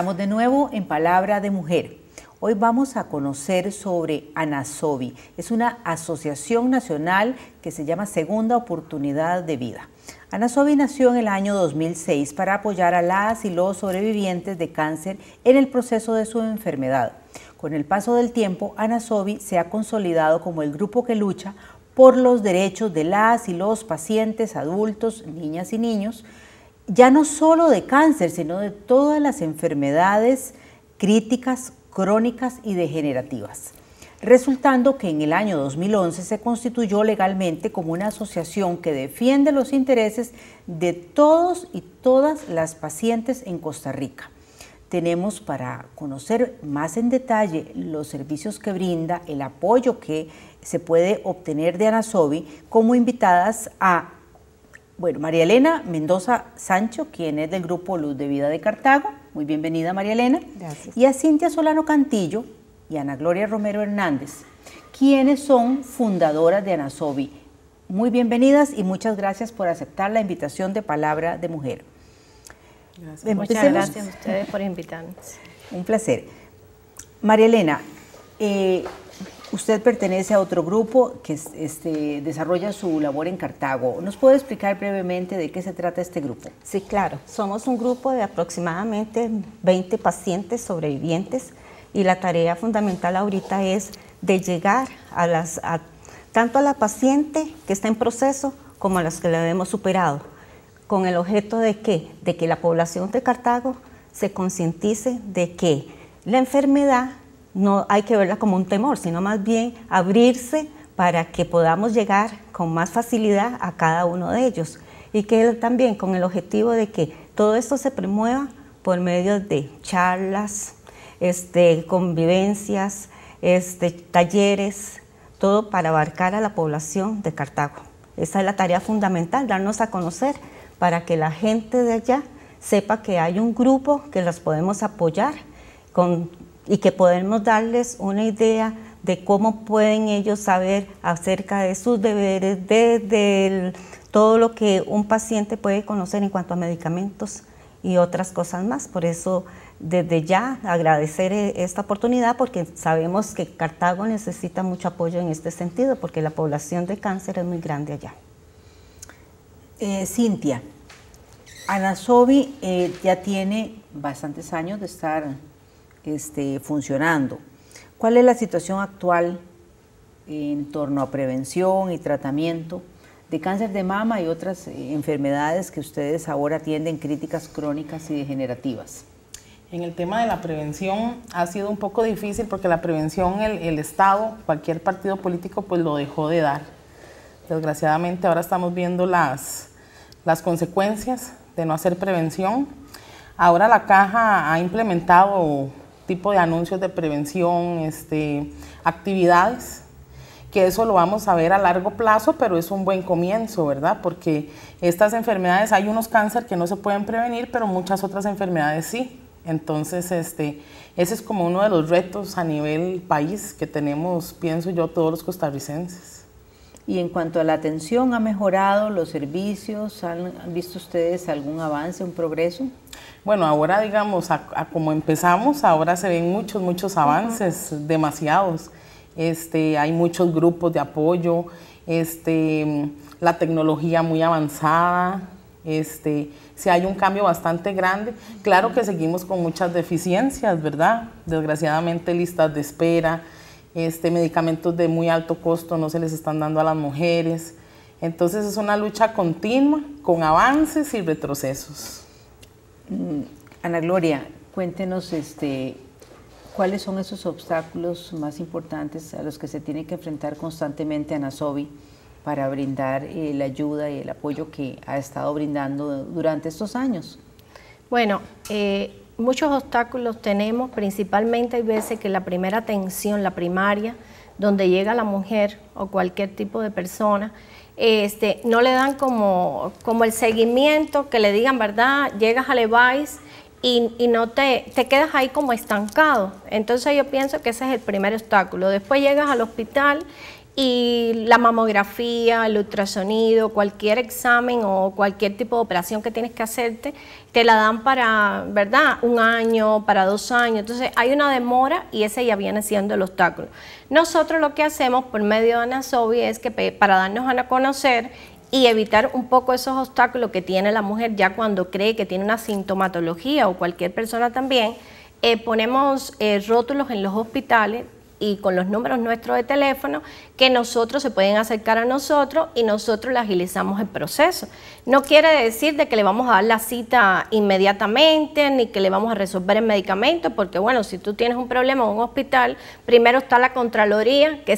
Estamos de nuevo en Palabra de Mujer. Hoy vamos a conocer sobre ANASOBI. Es una asociación nacional que se llama Segunda Oportunidad de Vida. ANASOBI nació en el año 2006 para apoyar a las y los sobrevivientes de cáncer en el proceso de su enfermedad. Con el paso del tiempo, ANASOBI se ha consolidado como el grupo que lucha por los derechos de las y los pacientes, adultos, niñas y niños, ya no solo de cáncer, sino de todas las enfermedades críticas, crónicas y degenerativas, resultando que en el año 2011 se constituyó legalmente como una asociación que defiende los intereses de todos y todas las pacientes en Costa Rica. Tenemos para conocer más en detalle los servicios que brinda, el apoyo que se puede obtener de Anasobi, como invitadas a bueno, María Elena Mendoza Sancho, quien es del grupo Luz de Vida de Cartago. Muy bienvenida, María Elena. Gracias. Y a Cintia Solano Cantillo y Ana Gloria Romero Hernández, quienes son fundadoras de Anasobi. Muy bienvenidas y muchas gracias por aceptar la invitación de Palabra de Mujer. Gracias. Muchas gracias a ustedes por invitarnos. Un placer. María Elena, eh, Usted pertenece a otro grupo que este, desarrolla su labor en Cartago. ¿Nos puede explicar brevemente de qué se trata este grupo? Sí, claro. Somos un grupo de aproximadamente 20 pacientes sobrevivientes y la tarea fundamental ahorita es de llegar a las, tanto a la paciente que está en proceso como a las que la hemos superado, con el objeto de que, de que la población de Cartago se concientice de que la enfermedad no hay que verla como un temor, sino más bien abrirse para que podamos llegar con más facilidad a cada uno de ellos y que también con el objetivo de que todo esto se promueva por medio de charlas, este, convivencias, este, talleres, todo para abarcar a la población de Cartago. Esa es la tarea fundamental, darnos a conocer para que la gente de allá sepa que hay un grupo que las podemos apoyar con y que podemos darles una idea de cómo pueden ellos saber acerca de sus deberes, desde todo lo que un paciente puede conocer en cuanto a medicamentos y otras cosas más. Por eso, desde ya, agradecer eh, esta oportunidad porque sabemos que Cartago necesita mucho apoyo en este sentido, porque la población de cáncer es muy grande allá. Eh, Cintia, Anasobi eh, ya tiene bastantes años de estar este, funcionando. ¿Cuál es la situación actual en torno a prevención y tratamiento de cáncer de mama y otras eh, enfermedades que ustedes ahora atienden críticas crónicas y degenerativas? En el tema de la prevención ha sido un poco difícil porque la prevención, el, el Estado, cualquier partido político, pues lo dejó de dar. Desgraciadamente ahora estamos viendo las, las consecuencias de no hacer prevención. Ahora la caja ha implementado tipo de anuncios de prevención, este, actividades, que eso lo vamos a ver a largo plazo, pero es un buen comienzo, ¿verdad? Porque estas enfermedades, hay unos cáncer que no se pueden prevenir, pero muchas otras enfermedades sí. Entonces, este, ese es como uno de los retos a nivel país que tenemos, pienso yo, todos los costarricenses. Y en cuanto a la atención, ¿ha mejorado los servicios? ¿Han visto ustedes algún avance, un progreso? Bueno, ahora digamos, a, como empezamos, ahora se ven muchos, muchos avances, demasiados. Este, hay muchos grupos de apoyo, este, la tecnología muy avanzada, si este, hay un cambio bastante grande, claro que seguimos con muchas deficiencias, ¿verdad? Desgraciadamente listas de espera, este, medicamentos de muy alto costo no se les están dando a las mujeres. Entonces es una lucha continua con avances y retrocesos. Mm, Ana Gloria, cuéntenos este, cuáles son esos obstáculos más importantes a los que se tiene que enfrentar constantemente Sobi para brindar eh, la ayuda y el apoyo que ha estado brindando durante estos años. Bueno, eh, muchos obstáculos tenemos, principalmente hay veces que la primera atención, la primaria, donde llega la mujer o cualquier tipo de persona, este, no le dan como, como el seguimiento, que le digan, ¿verdad? Llegas e a Levice y, no te, te quedas ahí como estancado. Entonces yo pienso que ese es el primer obstáculo. Después llegas al hospital y la mamografía, el ultrasonido, cualquier examen o cualquier tipo de operación que tienes que hacerte, te la dan para, ¿verdad? Un año, para dos años. Entonces hay una demora y ese ya viene siendo el obstáculo. Nosotros lo que hacemos por medio de Ana Anasobi es que para darnos a conocer y evitar un poco esos obstáculos que tiene la mujer ya cuando cree que tiene una sintomatología o cualquier persona también, eh, ponemos eh, rótulos en los hospitales y con los números nuestros de teléfono que nosotros se pueden acercar a nosotros y nosotros le agilizamos el proceso. No quiere decir de que le vamos a dar la cita inmediatamente ni que le vamos a resolver el medicamento, porque bueno, si tú tienes un problema en un hospital, primero está la Contraloría que,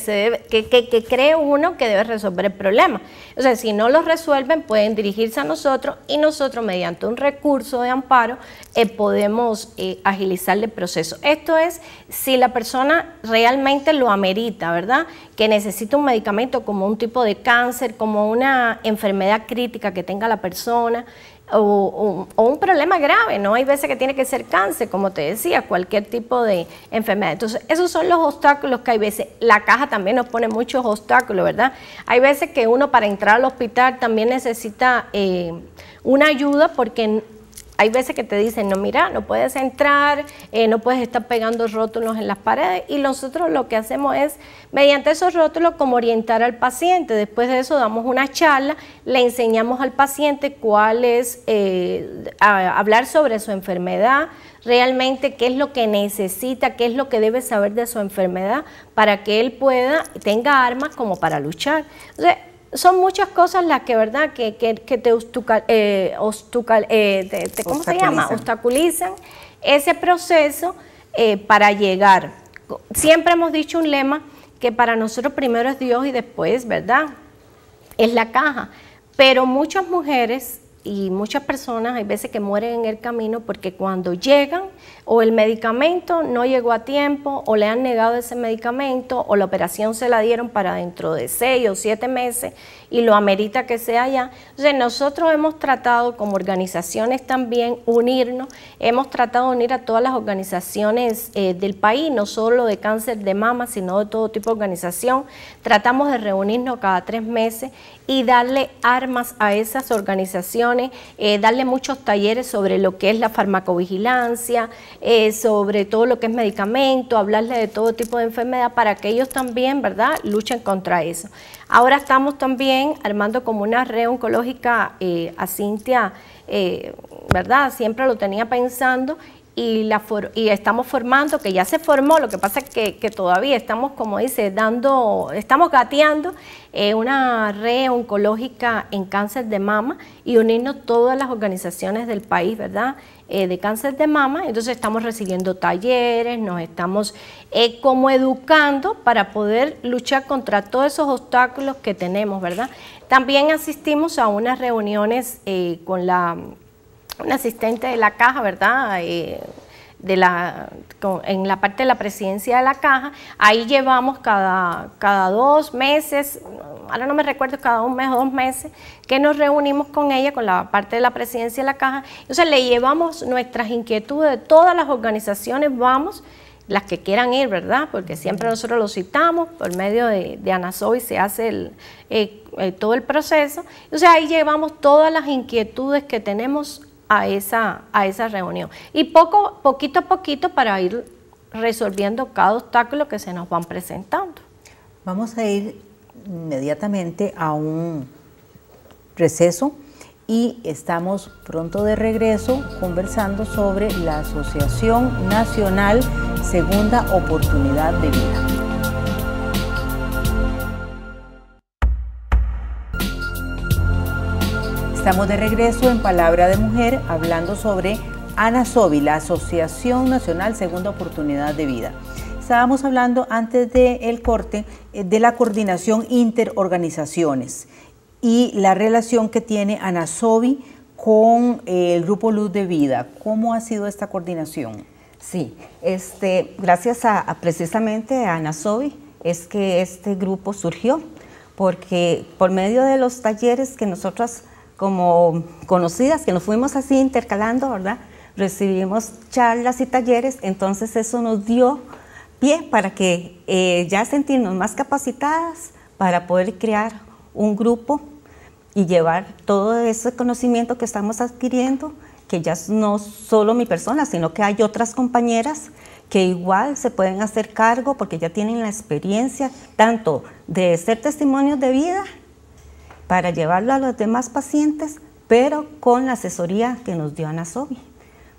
que, cree uno que debe resolver el problema. O sea, si no lo resuelven, pueden dirigirse a nosotros y nosotros mediante un recurso de amparo eh, podemos eh, agilizar agilizarle el proceso. Esto es si la persona realmente lo amerita, ¿verdad? Que necesita necesita un medicamento como un tipo de cáncer, como una enfermedad crítica que tenga la persona o, un problema grave, ¿no? Hay veces que tiene que ser cáncer, como te decía, cualquier tipo de enfermedad. Entonces, esos son los obstáculos que hay veces. La caja también nos pone muchos obstáculos, ¿verdad? Hay veces que uno para entrar al hospital también necesita eh, una ayuda porque hay veces que te dicen, no, mira, no puedes entrar, eh, no puedes estar pegando rótulos en las paredes. Y nosotros lo que hacemos es, mediante esos rótulos, como orientar al paciente. Después de eso damos una charla, le enseñamos al paciente cuál es, eh, hablar sobre su enfermedad, realmente qué es lo que necesita, qué es lo que debe saber de su enfermedad para que él pueda, tenga armas como para luchar son muchas cosas las que, ¿verdad?, que, que, te, obstaculizan, eh, eh, se llama? Obstaculizan ese proceso eh, para llegar. Siempre hemos dicho un lema que para nosotros primero es Dios y después, ¿verdad?, es la caja. Pero muchas mujeres y muchas personas hay veces que mueren en el camino porque cuando llegan o el medicamento no llegó a tiempo o le han negado ese medicamento o la operación se la dieron para dentro de seis o siete meses y lo amerita que sea ya. Entonces nosotros hemos tratado como organizaciones también unirnos, hemos tratado de unir a todas las organizaciones eh, del país, no solo de cáncer de mama, sino de todo tipo de organización. Tratamos de reunirnos cada tres meses y darle armas a esas organizaciones eh, darle muchos talleres sobre lo que es la farmacovigilancia, eh, sobre todo lo que es medicamento, hablarle de todo tipo de enfermedad para que ellos también, ¿verdad?, luchen contra eso. Ahora estamos también armando como una red oncológica eh, a Cintia, ¿verdad? Siempre lo tenía pensando y, la y estamos formando, que ya se formó, lo que pasa es que, todavía estamos, como dice, dando, estamos gateando eh, una red oncológica en cáncer de mama y unirnos todas las organizaciones del país, ¿verdad? Eh, de cáncer de mama, entonces estamos recibiendo talleres, nos estamos eh, como educando para poder luchar contra todos esos obstáculos que tenemos, ¿verdad? También asistimos a unas reuniones con la un asistente de la caja, ¿verdad? Eh, de la, en la parte de la presidencia de la caja, ahí llevamos cada, cada dos meses, ahora no me recuerdo, cada un mes o dos meses, que nos reunimos con ella, con la parte de la presidencia de la caja. Entonces le llevamos nuestras inquietudes de todas las organizaciones, vamos, las que quieran ir, ¿verdad? Porque siempre nosotros lo citamos, por medio de, de se hace eh, eh, todo el proceso. Entonces ahí llevamos todas las inquietudes que tenemos a esa, a esa reunión. Y poco, poquito a poquito para ir resolviendo cada obstáculo que se nos van presentando. Vamos a ir inmediatamente a un receso y estamos pronto de regreso conversando sobre la Asociación Nacional Segunda Oportunidad de Vida. Estamos de regreso en Palabra de Mujer hablando sobre ANASOBI, la Asociación Nacional Segunda Oportunidad de Vida. Estábamos hablando antes del corte eh, de la coordinación interorganizaciones y la relación que tiene ANASOBI con eh, el Grupo Luz de Vida. ¿Cómo ha sido esta coordinación? Sí, este, gracias a, precisamente a ANASOBI es que este grupo surgió, porque por medio de los talleres que nosotras como conocidas, que nos fuimos así intercalando, ¿verdad? Recibimos charlas y talleres, entonces eso nos dio pie para que eh, ya sentirnos más capacitadas para poder crear un grupo y llevar todo ese conocimiento que estamos adquiriendo, que ya no solo mi persona, sino que hay otras compañeras que igual se pueden hacer cargo porque ya tienen la experiencia tanto de ser testimonios de vida para llevarlo a los demás pacientes, pero con la asesoría que nos dio Anasobi.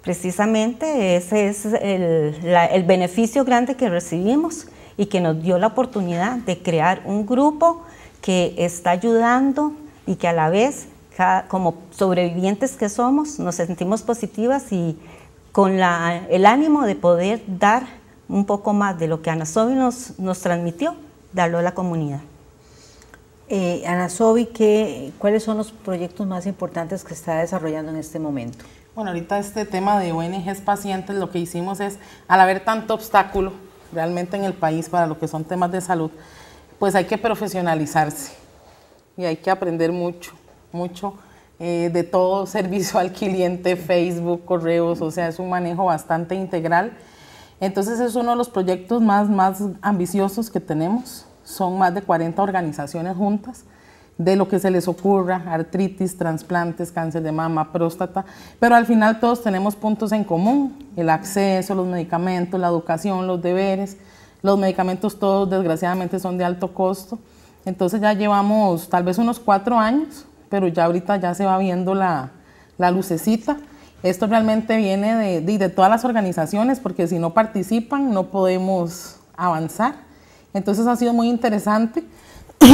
Precisamente ese es el, beneficio grande que recibimos y que nos dio la oportunidad de crear un grupo que está ayudando y que a la vez, como sobrevivientes que somos, nos sentimos positivas y con el ánimo de poder dar un poco más de lo que Anasobi nos, nos transmitió, darlo a la comunidad. Eh, Anasobi, ¿cuáles son los proyectos más importantes que está desarrollando en este momento? Bueno, ahorita este tema de ONGs pacientes, lo que hicimos es, al haber tanto obstáculo realmente en el país para lo que son temas de salud, pues hay que profesionalizarse y hay que aprender mucho, mucho eh, de todo servicio al cliente, Facebook, correos, o sea, es un manejo bastante integral. Entonces es uno de los proyectos más, más ambiciosos que tenemos son más de 40 organizaciones juntas de lo que se les ocurra, artritis, trasplantes, cáncer de mama, próstata, pero al final todos tenemos puntos en común, el acceso, los medicamentos, la educación, los deberes, los medicamentos todos desgraciadamente son de alto costo, entonces ya llevamos tal vez unos cuatro años, pero ya ahorita ya se va viendo la, lucecita. Esto realmente viene de todas las organizaciones, porque si no participan no podemos avanzar. Entonces ha sido muy interesante.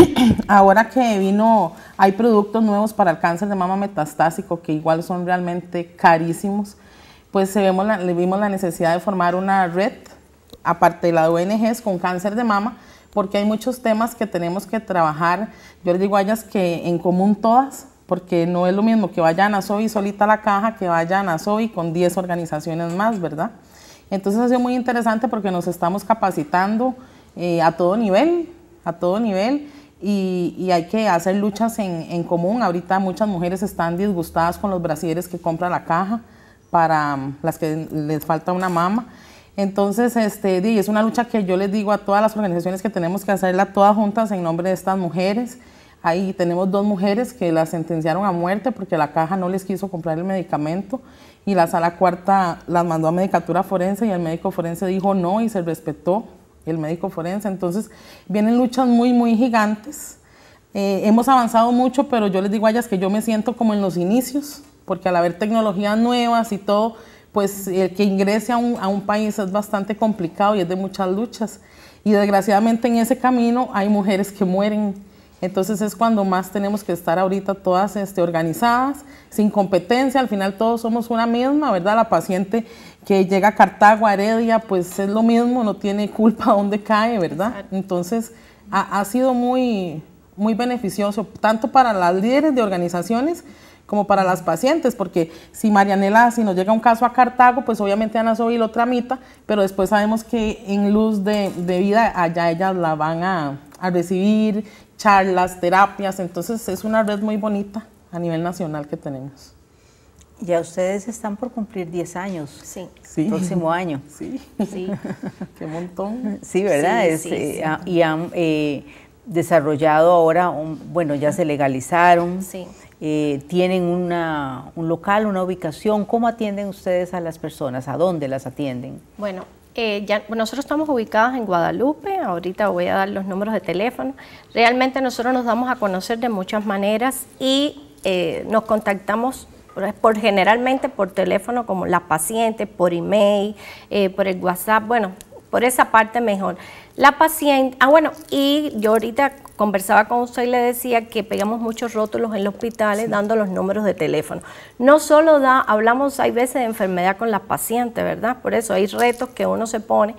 Ahora que vino, hay productos nuevos para el cáncer de mama metastásico que igual son realmente carísimos, pues vemos le vimos la necesidad de formar una red, aparte de la de ONGs, con cáncer de mama, porque hay muchos temas que tenemos que trabajar, yo les digo a ellas que en común todas, porque no es lo mismo que vayan a SOBI solita a la caja, que vayan a SOBI con 10 organizaciones más, ¿verdad? Entonces ha sido muy interesante porque nos estamos capacitando, eh, a todo nivel, a todo nivel. Y, hay que hacer luchas en, común. Ahorita muchas mujeres están disgustadas con los brasieres que compra la caja para mm, las que les falta una mama. Entonces, este, es una lucha que yo les digo a todas las organizaciones que tenemos que hacerla todas juntas en nombre de estas mujeres. Ahí tenemos dos mujeres que las sentenciaron a muerte porque la caja no les quiso comprar el medicamento y la sala cuarta las mandó a medicatura forense y el médico forense dijo no y se respetó el médico forense. Entonces, vienen luchas muy, muy gigantes. Eh, hemos avanzado mucho, pero yo les digo a ellas que yo me siento como en los inicios, porque al haber tecnologías nuevas y todo, pues el que ingrese a un, a un país es bastante complicado y es de muchas luchas. Y desgraciadamente en ese camino hay mujeres que mueren entonces es cuando más tenemos que estar ahorita todas este, organizadas, sin competencia, al final todos somos una misma, ¿verdad? La paciente que llega a Cartago, a Heredia, pues es lo mismo, no tiene culpa dónde cae, ¿verdad? Entonces ha, sido muy, muy beneficioso, tanto para las líderes de organizaciones, como para las pacientes, porque si Marianela, si nos llega un caso a Cartago, pues obviamente Ana Sobi lo tramita, pero después sabemos que en luz de, vida allá ellas la van a recibir charlas, terapias, entonces es una red muy bonita a nivel nacional que tenemos. Ya ustedes están por cumplir 10 años. Sí. Próximo año. Sí. Sí. Qué montón. Sí, ¿verdad? Eh, y han eh, desarrollado ahora, un, bueno, ya se legalizaron. Sí. Eh, tienen una, un local, una ubicación. ¿Cómo atienden ustedes a las personas? ¿A dónde las atienden? Bueno, eh, nosotros estamos ubicados en Guadalupe, ahorita voy a dar los números de teléfono. Realmente nosotros nos damos a conocer de muchas maneras y eh, nos contactamos por, generalmente por teléfono como la paciente, por email, eh, por el WhatsApp, bueno, por esa parte mejor. La paciente, ah bueno, y yo ahorita conversaba con usted y le decía que pegamos muchos rótulos en los hospitales dando los números de teléfono. No solo da, hablamos, hay veces de enfermedad con las pacientes, ¿verdad? Por eso hay retos que uno se pone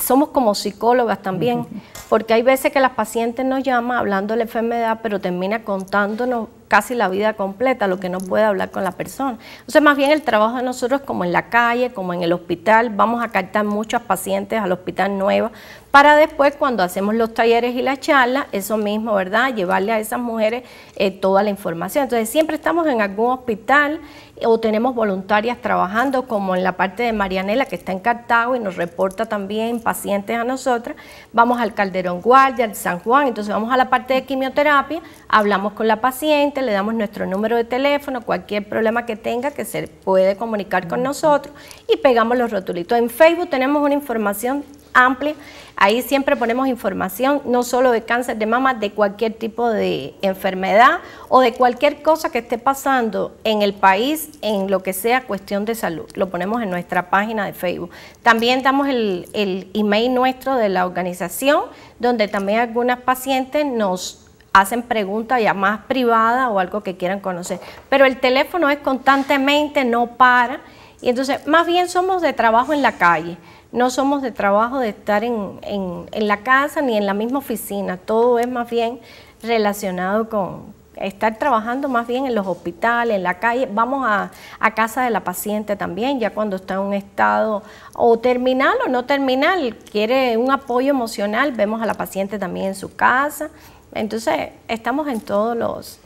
somos como psicólogas también, porque hay veces que las pacientes nos llaman hablando de la enfermedad, pero termina contándonos casi la vida completa, lo que no puede hablar con la persona. Entonces, más bien el trabajo de nosotros, como en la calle, como en el hospital, vamos a captar muchas pacientes al hospital nuevo, para después, cuando hacemos los talleres y las charlas, eso mismo, ¿verdad? Llevarle a esas mujeres eh, toda la información. Entonces, siempre estamos en algún hospital o tenemos voluntarias trabajando como en la parte de Marianela que está en Cartago y nos reporta también pacientes a nosotras, vamos al Calderón Guardia, al San Juan, entonces vamos a la parte de quimioterapia, hablamos con la paciente, le damos nuestro número de teléfono, cualquier problema que tenga que se puede comunicar con nosotros y pegamos los rotulitos. En Facebook tenemos una información amplia. Ahí siempre ponemos información, no solo de cáncer de mama, de cualquier tipo de enfermedad o de cualquier cosa que esté pasando en el país, en lo que sea cuestión de salud. Lo ponemos en nuestra página de Facebook. También damos el, el email nuestro de la organización, donde también algunas pacientes nos hacen preguntas ya más privadas o algo que quieran conocer. Pero el teléfono es constantemente, no para. Y entonces, más bien somos de trabajo en la calle no somos de trabajo de estar en, en, la casa ni en la misma oficina, todo es más bien relacionado con estar trabajando más bien en los hospitales, en la calle, vamos a casa de la paciente también, ya cuando está en un estado o terminal o no terminal, quiere un apoyo emocional, vemos a la paciente también en su casa, entonces estamos en todos los,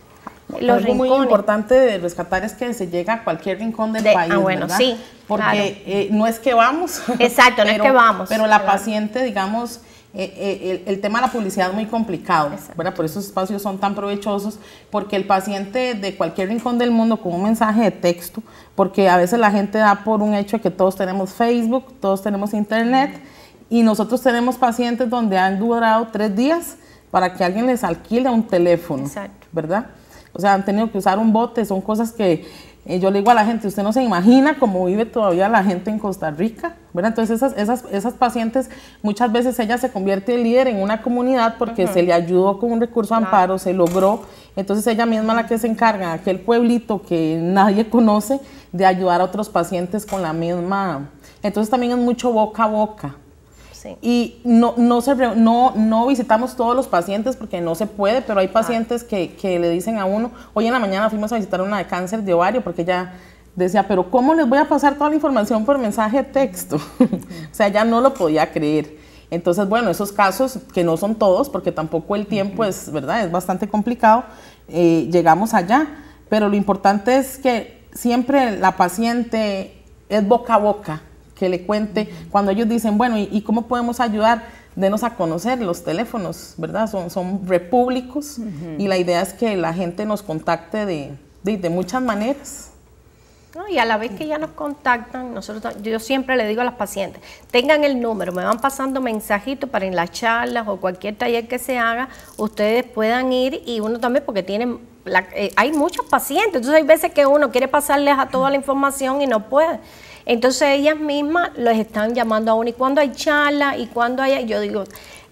lo muy importante de rescatar es que se llega a cualquier rincón del ah, país. Ah, bueno, sí. Porque eh, no es que vamos. Exacto, no es que vamos. Pero la paciente, digamos, eh, eh, el, tema de la publicidad es muy complicado, ¿verdad? Por esos espacios son tan provechosos, porque el paciente de cualquier rincón del mundo con un mensaje de texto, porque a veces la gente da por un hecho que todos tenemos Facebook, todos tenemos Internet, y nosotros tenemos pacientes donde han durado tres días para que alguien les alquile un teléfono, Exacto. ¿verdad? o sea, han tenido que usar un bote, son cosas que eh, yo le digo a la gente, usted no se imagina cómo vive todavía la gente en Costa Rica, Entonces esas, esas, esas pacientes, muchas veces ella se convierte en líder en una comunidad porque se le ayudó con un recurso de amparo, se logró, entonces ella misma la que se encarga, aquel pueblito que nadie conoce, de ayudar a otros pacientes con la misma... Entonces también es mucho boca a boca, y no, no, no, visitamos todos los pacientes porque no se puede, pero hay ah. pacientes que, que le dicen a uno, hoy en la mañana fuimos a visitar una de cáncer de ovario porque ella decía, pero ¿cómo les voy a pasar toda la información por mensaje de texto? o sea, ya no lo podía creer. Entonces, bueno, esos casos, que no son todos, porque tampoco el tiempo es, ¿verdad? Es bastante complicado, eh, llegamos allá, pero lo importante es que siempre la paciente es boca a boca que le cuente. Cuando ellos dicen, bueno, ¿y, cómo podemos ayudar? Denos a conocer los teléfonos, ¿verdad? Son, son repúblicos y la idea es que la gente nos contacte de, de, muchas maneras. y a la vez que ya nos contactan, nosotros yo siempre le digo a las pacientes, tengan el número, me van pasando mensajitos para en las charlas o cualquier taller que se haga, ustedes puedan ir y uno también porque tienen la, eh, hay muchos pacientes, entonces hay veces que uno quiere pasarles a toda la información y no puede. Entonces ellas mismas los están llamando a y cuando hay charla y cuando hay, yo digo,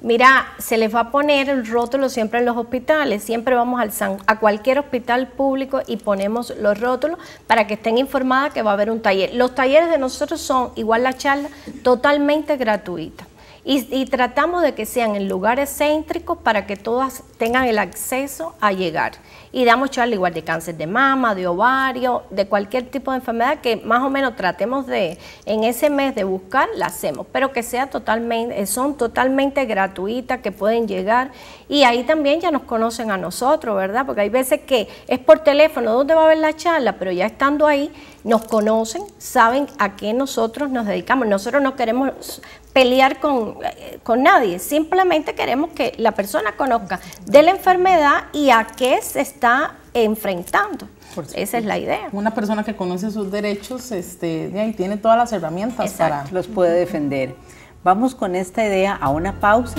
mira, se les va a poner el rótulo siempre en los hospitales, siempre vamos al a cualquier hospital público y ponemos los rótulos para que estén informadas que va a haber un taller. Los talleres de nosotros son, igual la charla, totalmente gratuita y, tratamos de que sean en lugares céntricos para que todas tengan el acceso a llegar. Y damos charla igual de cáncer de mama, de ovario, de cualquier tipo de enfermedad que más o menos tratemos de en ese mes de buscar, la hacemos, pero que sea totalmente, eh, son totalmente gratuitas, que pueden llegar y ahí también ya nos conocen a nosotros, ¿verdad? Porque hay veces que es por teléfono, ¿dónde va a haber la charla? Pero ya estando ahí, nos conocen, saben a qué nosotros nos dedicamos. Nosotros no queremos pelear eh, con, nadie, simplemente queremos que la persona conozca de la enfermedad y a qué se está enfrentando. Esa es la idea. Una persona que conoce sus derechos este, tiene todas las herramientas para... Los puede defender. Vamos con esta idea a una pausa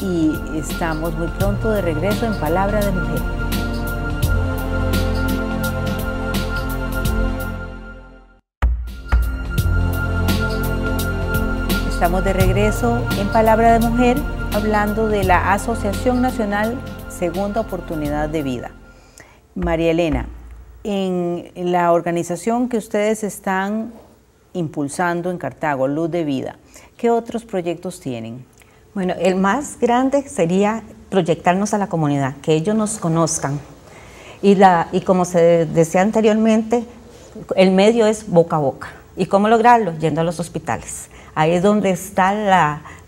y estamos muy pronto de regreso en Palabra de Mujer. Estamos de regreso en Palabra de Mujer hablando de la Asociación Nacional Segunda Oportunidad de Vida. María Elena, en la organización que ustedes están impulsando en Cartago, Luz de Vida, ¿qué otros proyectos tienen? Bueno, el más grande sería proyectarnos a la comunidad, que ellos nos conozcan. Y, la, y como se decía anteriormente, el medio es boca a boca. ¿Y cómo lograrlo? Yendo a los hospitales. Ahí es donde está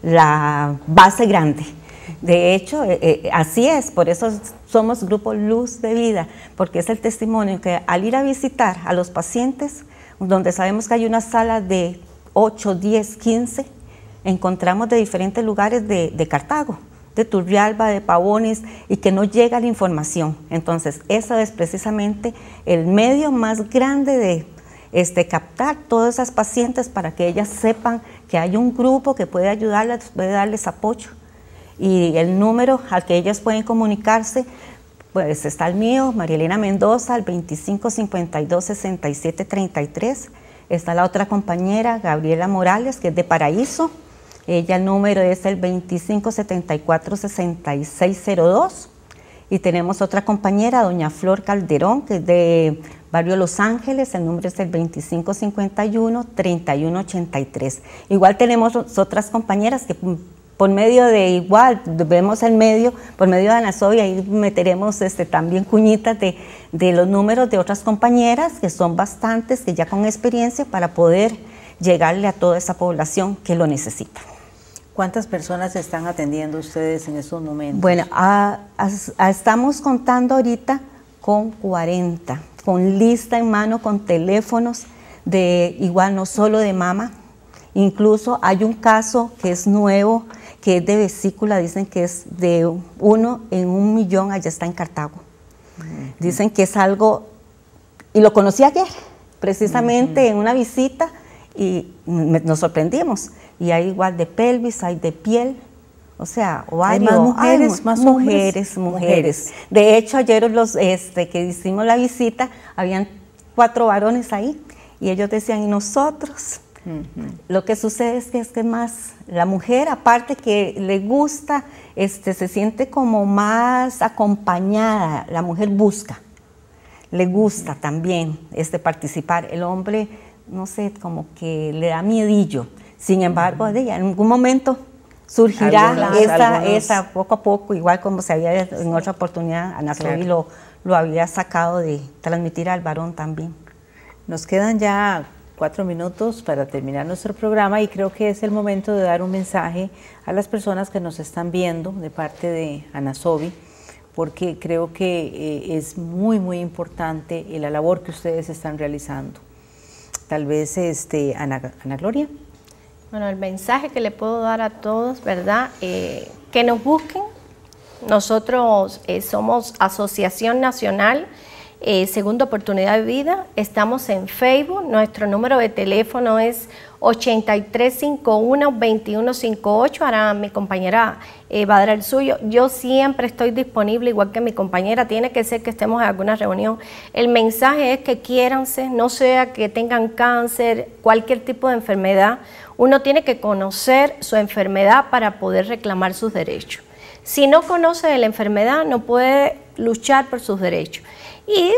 la, base grande. De hecho, eh, eh, así es, por eso somos Grupo Luz de Vida, porque es el testimonio que al ir a visitar a los pacientes, donde sabemos que hay una sala de 8, 10, 15, encontramos de diferentes lugares de, Cartago, de Turrialba, de Pavones, y que no llega la información. Entonces, eso es precisamente el medio más grande de este, captar todas esas pacientes para que ellas sepan que hay un grupo que puede ayudarles, puede darles apoyo. Y el número al que ellas pueden comunicarse, pues está el mío, Marielena Mendoza, al 2552-6733. Está la otra compañera, Gabriela Morales, que es de Paraíso. Ella el número es el 2574-6602. Y tenemos otra compañera, doña Flor Calderón, que es de Barrio Los Ángeles, el número es el 2551-3183. Igual tenemos otras compañeras que por medio de igual, vemos el medio, por medio de Anasovia, y ahí meteremos este, también cuñitas de, los números de otras compañeras, que son bastantes, que ya con experiencia, para poder llegarle a toda esa población que lo necesita. ¿Cuántas personas están atendiendo ustedes en estos momentos? Bueno, estamos contando ahorita con 40 con lista en mano, con teléfonos, de igual no solo de mama, incluso hay un caso que es nuevo, que es de vesícula, dicen que es de uno en un millón, allá está en Cartago. Dicen que es algo, y lo conocí ayer, precisamente en una visita, y nos sorprendimos. Y hay igual de pelvis, hay de piel, o sea, o Hay más mujeres, más mujeres, mujeres, De hecho, ayer los este, que hicimos la visita, habían cuatro varones ahí y ellos decían, ¿y nosotros? Lo que sucede es que es que más la mujer, aparte que le gusta, este, se siente como más acompañada, la mujer busca, le gusta también este, participar, el hombre, no sé, como que le da miedillo. Sin embargo, en algún momento surgirá esa, esa poco a poco, igual como se había en otra oportunidad, Ana lo, lo había sacado de transmitir al varón también. Nos quedan ya cuatro minutos para terminar nuestro programa y creo que es el momento de dar un mensaje a las personas que nos están viendo de parte de Anasobi, porque creo que eh, es muy, muy importante la labor que ustedes están realizando. Tal vez este, Ana, Ana Gloria. Bueno, el mensaje que le puedo dar a todos, ¿verdad? Eh, que nos busquen. Nosotros eh, somos Asociación Nacional eh, Segunda Oportunidad de Vida. Estamos en Facebook. Nuestro número de teléfono es 8351-2158. Ahora mi compañera eh, va a dar el suyo. Yo siempre estoy disponible, igual que mi compañera. Tiene que ser que estemos en alguna reunión. El mensaje es que quiéranse, no sea que tengan cáncer, cualquier tipo de enfermedad. Uno tiene que conocer su enfermedad para poder reclamar sus derechos. Si no conoce la enfermedad, no puede luchar por sus derechos. Y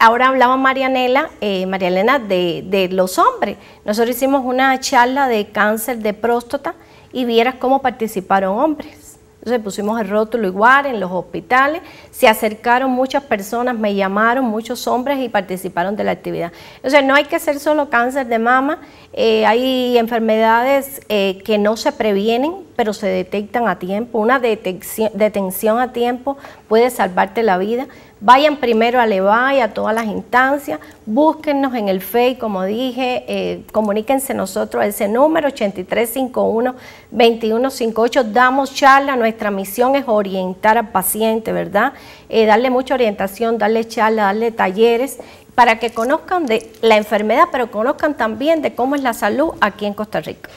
ahora hablaba Marianela, eh, Elena de, los hombres. Nosotros hicimos una charla de cáncer de próstata y vieras cómo participaron hombres. Entonces pusimos el rótulo igual en los hospitales, se acercaron muchas personas, me llamaron muchos hombres y participaron de la actividad. Entonces no hay que ser solo cáncer de mama, eh, hay enfermedades eh, que no se previenen, pero se detectan a tiempo. Una detención a tiempo puede salvarte la vida Vayan primero a LEVA y a todas las instancias, búsquennos en el FEI, como dije, eh, comuníquense nosotros a ese número 8351-2158, damos charla, nuestra misión es orientar al paciente, ¿verdad? Eh, darle mucha orientación, darle charla, darle talleres para que conozcan de la enfermedad, pero conozcan también de cómo es la salud aquí en Costa Rica.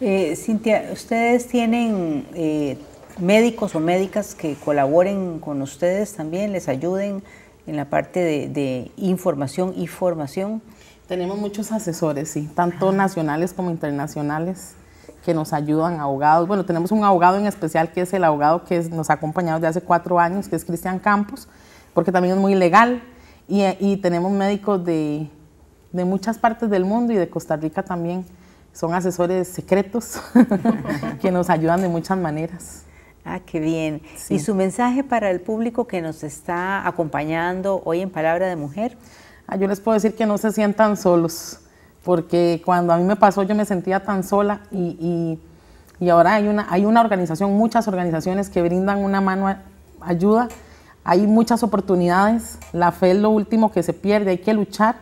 Eh, Cintia, ustedes tienen médicos o médicas que colaboren con ustedes también, les ayuden en la parte de, información y formación. Tenemos muchos asesores, sí, tanto nacionales como internacionales que nos ayudan, abogados. Bueno, tenemos un abogado en especial que es el abogado que nos ha acompañado desde hace cuatro años, que es Cristian Campos, porque también es muy legal. Y, y tenemos médicos de, de, muchas partes del mundo y de Costa Rica también. Son asesores secretos que nos ayudan de muchas maneras. Ah, qué bien. ¿Y su mensaje para el público que nos está acompañando hoy en Palabra de Mujer? Ah, yo les puedo decir que no se sientan solos, porque cuando a mí me pasó yo me sentía tan sola y, ahora hay una, hay una organización, muchas organizaciones que brindan una mano ayuda, hay muchas oportunidades, la fe es lo último que se pierde, hay que luchar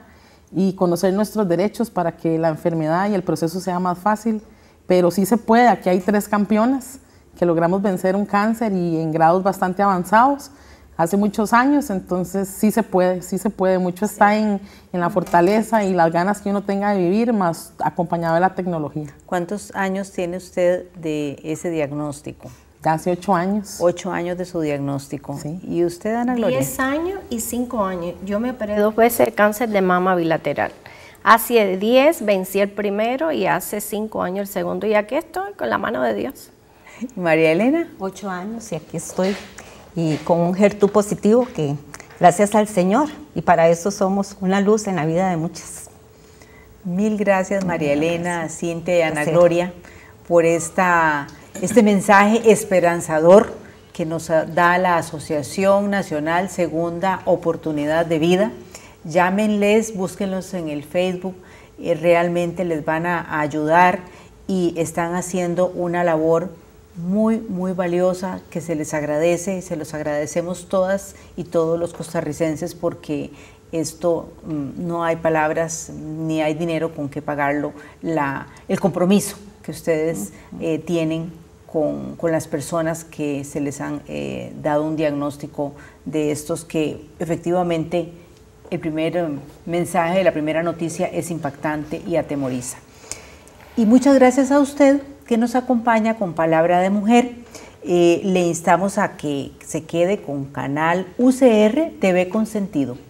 y conocer nuestros derechos para que la enfermedad y el proceso sea más fácil, pero sí se puede, aquí hay tres campeonas que logramos vencer un cáncer y en grados bastante avanzados hace muchos años, entonces sí se puede, sí se puede, mucho está en, la fortaleza y las ganas que uno tenga de vivir, más acompañado de la tecnología. ¿Cuántos años tiene usted de ese diagnóstico? Hace ocho años. Ocho años de su diagnóstico. Sí. ¿Y usted, Ana Gloria? Diez años y cinco años. Yo me operé dos veces cáncer de mama bilateral. Hace diez vencí el primero y hace cinco años el segundo. Y aquí estoy con la mano de Dios. María Elena. Ocho años y aquí estoy. Y con un Gertú positivo que gracias al Señor. Y para eso somos una luz en la vida de muchas. Mil gracias María Elena, Cintia y Ana Gloria por esta, este mensaje esperanzador que nos da la Asociación Nacional Segunda Oportunidad de Vida. Llámenles, búsquenlos en el Facebook, eh, realmente les van a ayudar y están haciendo una labor muy, muy valiosa, que se les agradece, y se los agradecemos todas y todos los costarricenses porque esto mm, no hay palabras ni hay dinero con que pagarlo, el compromiso que ustedes eh, tienen con, las personas que se les han eh, dado un diagnóstico de estos que efectivamente el primer eh, mensaje, la primera noticia es impactante y atemoriza. Y muchas gracias a usted que nos acompaña con Palabra de Mujer. Eh, le instamos a que se quede con Canal UCR TV Consentido.